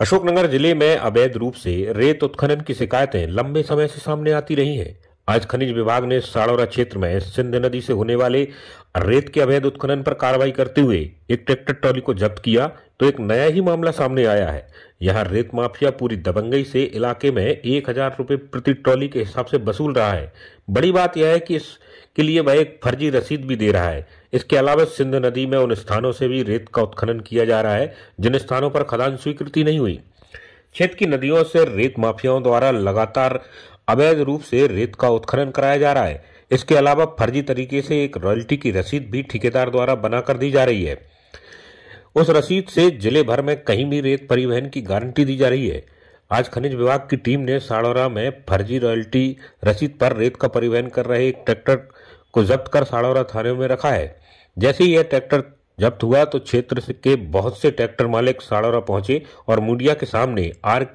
अशोकनगर जिले में अवैध रूप से रेत उत्खनन की शिकायतें लंबे समय से सामने आती रही हैं आज खनिज विभाग ने साड़ौरा क्षेत्र में सिंध नदी से होने वाले रेत के अवैध उत्खनन पर कार्रवाई करते हुए एक ट्रैक्टर ट्रॉली को जब्त किया तो एक नया ही मामला सामने आया है यहाँ रेत माफिया पूरी दबंगई से इलाके में एक हजार रुपये प्रति ट्रॉली के हिसाब से वसूल रहा है बड़ी बात यह है कि इसके लिए वह एक फर्जी रसीद भी दे रहा है इसके अलावा सिंध नदी में उन स्थानों से भी रेत का उत्खनन किया जा रहा है जिन स्थानों पर खदान स्वीकृति नहीं हुई क्षेत्र की नदियों से रेत माफियाओं द्वारा लगातार अवैध रूप से रेत का उत्खनन कराया जा रहा है इसके अलावा फर्जी तरीके से एक रॉयल्टी की रसीद भी ठेकेदार द्वारा बनाकर दी जा रही है उस रसीद से जिले भर में कहीं भी रेत परिवहन की गारंटी दी जा रही है आज खनिज विभाग की टीम ने साड़ोरा में फर्जी रॉयल्टी रसीद पर रेत का परिवहन कर रहे एक ट्रैक्टर को जब्त कर साड़ोरा थाने में रखा है जैसे ही यह ट्रैक्टर जब्त हुआ तो क्षेत्र के बहुत से ट्रैक्टर मालिक साड़ोरा पहुंचे और मीडिया के सामने आर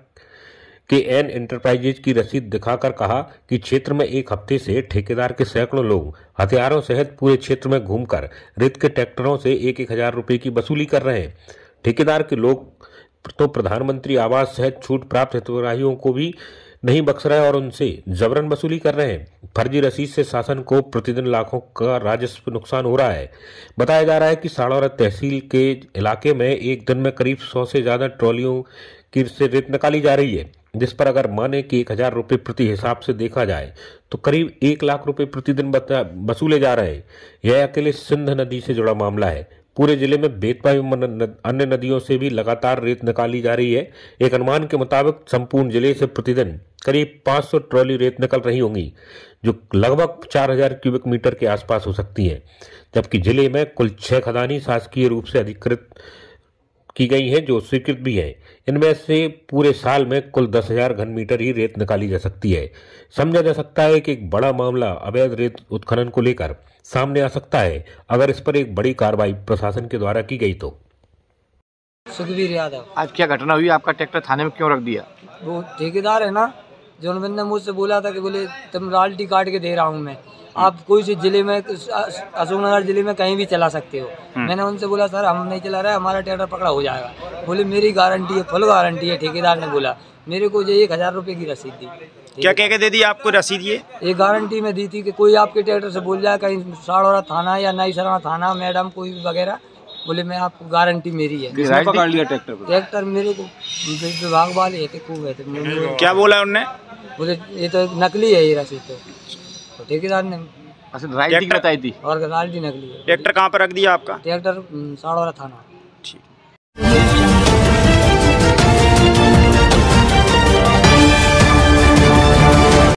के एन एंटरप्राइजेज की रसीद दिखाकर कहा कि क्षेत्र में एक हफ्ते से ठेकेदार के सैकड़ों लोग हथियारों सहित पूरे क्षेत्र में घूमकर रेत के ट्रैक्टरों से एक एक हजार रुपये की वसूली कर रहे हैं ठेकेदार के लोग तो प्रधानमंत्री आवास सहित छूट प्राप्त हितग्राहियों को भी नहीं बख्श रहे और उनसे जबरन वसूली कर रहे हैं फर्जी रसीद से शासन को प्रतिदिन लाखों का राजस्व नुकसान हो रहा है बताया जा रहा है कि साड़ौरा तहसील के इलाके में एक दिन में करीब सौ से ज़्यादा ट्रॉलियों की से रेत निकाली जा रही है जिस पर अगर माने कि एक हज़ार रुपये प्रति हिसाब से देखा जाए तो करीब एक लाख रुपये प्रतिदिन वसूले जा रहे हैं यह अकेले सिंध नदी से जुड़ा मामला है पूरे जिले में बेतवा एवं अन्य नदियों से भी लगातार रेत निकाली जा रही है एक अनुमान के मुताबिक संपूर्ण जिले से प्रतिदिन करीब 500 ट्रॉली रेत निकल रही होंगी जो लगभग 4000 क्यूबिक मीटर के आसपास हो सकती है जबकि जिले में कुल छह खदानी शासकीय रूप से अधिकृत की गई है जो स्वीकृत भी है इनमें से पूरे साल में कुल दस हजार घन मीटर ही रेत निकाली जा सकती है समझा जा सकता है कि एक बड़ा मामला अवैध रेत उत्खनन को लेकर सामने आ सकता है अगर इस पर एक बड़ी कार्रवाई प्रशासन के द्वारा की गई तो सुखवीर यादव आज क्या घटना हुई आपका ट्रैक्टर थाने में क्यों रख दिया वो ठेकेदार है ना जो ने मुझसे बोला था कि बोले तुम रॉयल्टी काट के दे रहा हूँ मैं आप कोई से जिले में अशोकनगर जिले में कहीं भी चला सकते हो हम्म। मैंने उनसे बोला सर हम नहीं चला रहे हमारा टेंडर पकड़ा हो जाएगा बोले मेरी गारंटी है फुल गारंटी है ठेकेदार ने बोला मेरे को जो एक हज़ार रुपये की रसीद दी क्या कह के दे दी आपको रसीद ये ये गारंटी में दी थी कि कोई आपके ट्रैक्टर से बोल जाए कहीं साड़ा थाना या नई थाना मैडम कोई वगैरह बोले मैं आपको गारंटी मेरी है पकड़ लिया ट्रैक्टर ट्रैक्टर मेरे को विभाग वाले थे खूब है थे क्या बोला उनने बोले ये तो नकली है ये रसीद तो, तो ठेकेदार ने अच्छा बताई थी और नकली है ट्रैक्टर कहाँ पर रख दिया आपका ट्रैक्टर साड़ौरा थाना